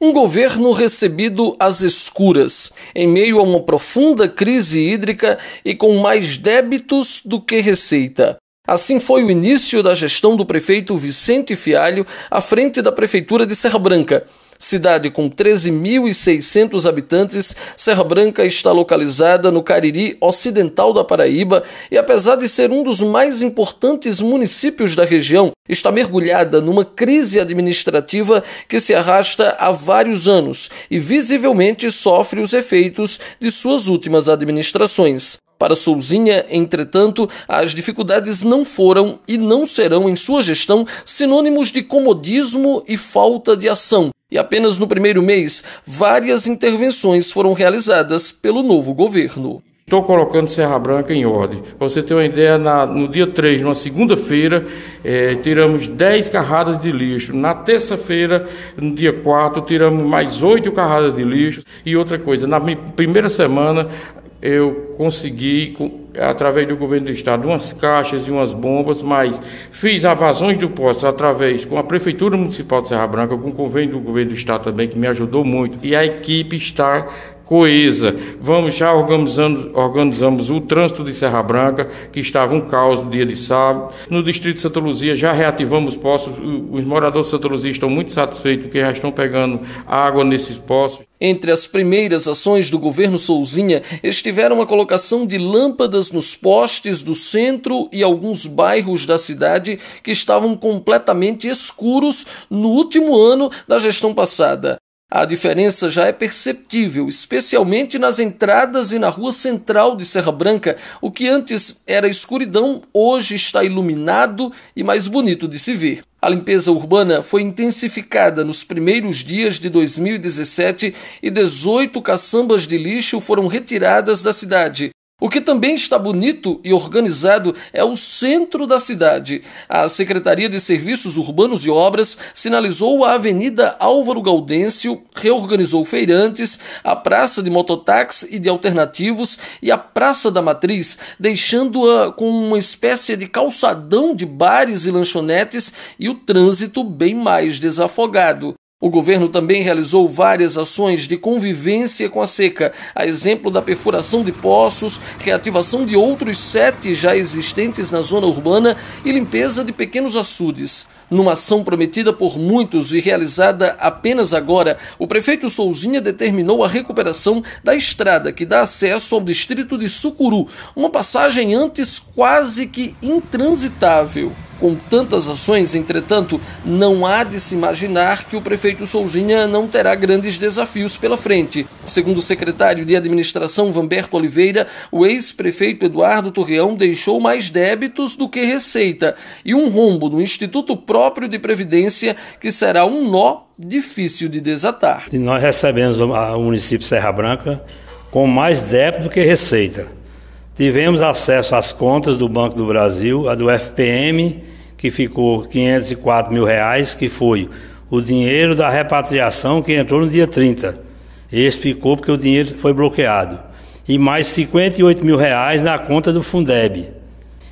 Um governo recebido às escuras, em meio a uma profunda crise hídrica e com mais débitos do que receita. Assim foi o início da gestão do prefeito Vicente Fialho à frente da Prefeitura de Serra Branca, Cidade com 13.600 habitantes, Serra Branca está localizada no Cariri Ocidental da Paraíba e, apesar de ser um dos mais importantes municípios da região, está mergulhada numa crise administrativa que se arrasta há vários anos e visivelmente sofre os efeitos de suas últimas administrações. Para Souzinha, entretanto, as dificuldades não foram e não serão, em sua gestão, sinônimos de comodismo e falta de ação, e apenas no primeiro mês, várias intervenções foram realizadas pelo novo governo. Estou colocando Serra Branca em ordem. Para você ter uma ideia, na, no dia 3, numa segunda-feira, eh, tiramos 10 carradas de lixo. Na terça-feira, no dia 4, tiramos mais 8 carradas de lixo. E outra coisa, na primeira semana, eu consegui através do governo do estado, umas caixas e umas bombas, mas fiz avasões do posto através com a prefeitura municipal de Serra Branca, com o convênio do governo do estado também que me ajudou muito. E a equipe está coesa. Vamos já organizamos, organizamos o trânsito de Serra Branca, que estava um caos no dia de sábado. No distrito de Santa Luzia já reativamos poços. Os moradores de Santa Luzia estão muito satisfeitos porque já estão pegando água nesses poços. Entre as primeiras ações do governo Souzinha estiveram a colocação de lâmpadas nos postes do centro e alguns bairros da cidade que estavam completamente escuros no último ano da gestão passada. A diferença já é perceptível, especialmente nas entradas e na rua central de Serra Branca. O que antes era escuridão, hoje está iluminado e mais bonito de se ver. A limpeza urbana foi intensificada nos primeiros dias de 2017 e 18 caçambas de lixo foram retiradas da cidade. O que também está bonito e organizado é o centro da cidade. A Secretaria de Serviços Urbanos e Obras sinalizou a Avenida Álvaro Gaudêncio, reorganizou feirantes, a Praça de Mototáxi e de Alternativos e a Praça da Matriz, deixando-a com uma espécie de calçadão de bares e lanchonetes e o trânsito bem mais desafogado. O governo também realizou várias ações de convivência com a seca, a exemplo da perfuração de poços, reativação de outros sete já existentes na zona urbana e limpeza de pequenos açudes. Numa ação prometida por muitos e realizada apenas agora, o prefeito Souzinha determinou a recuperação da estrada que dá acesso ao distrito de Sucuru, uma passagem antes quase que intransitável. Com tantas ações, entretanto, não há de se imaginar que o prefeito Souzinha não terá grandes desafios pela frente. Segundo o secretário de administração Vamberto Oliveira, o ex-prefeito Eduardo Torreão deixou mais débitos do que receita e um rombo no Instituto Próprio de Previdência que será um nó difícil de desatar. Nós recebemos o município Serra Branca com mais débito do que receita. Tivemos acesso às contas do Banco do Brasil, a do FPM, que ficou 504 mil reais, que foi o dinheiro da repatriação que entrou no dia 30. Esse ficou porque o dinheiro foi bloqueado. E mais 58 mil reais na conta do Fundeb.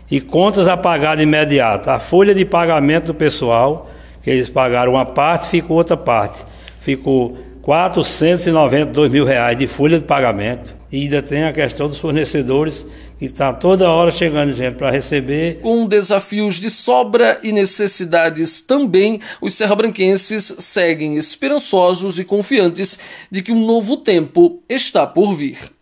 E contas a pagar de imediato. A folha de pagamento do pessoal, que eles pagaram uma parte, ficou outra parte. Ficou 492 mil reais de folha de pagamento e ainda tem a questão dos fornecedores, que está toda hora chegando gente para receber. Com desafios de sobra e necessidades também, os serra-branquenses seguem esperançosos e confiantes de que um novo tempo está por vir.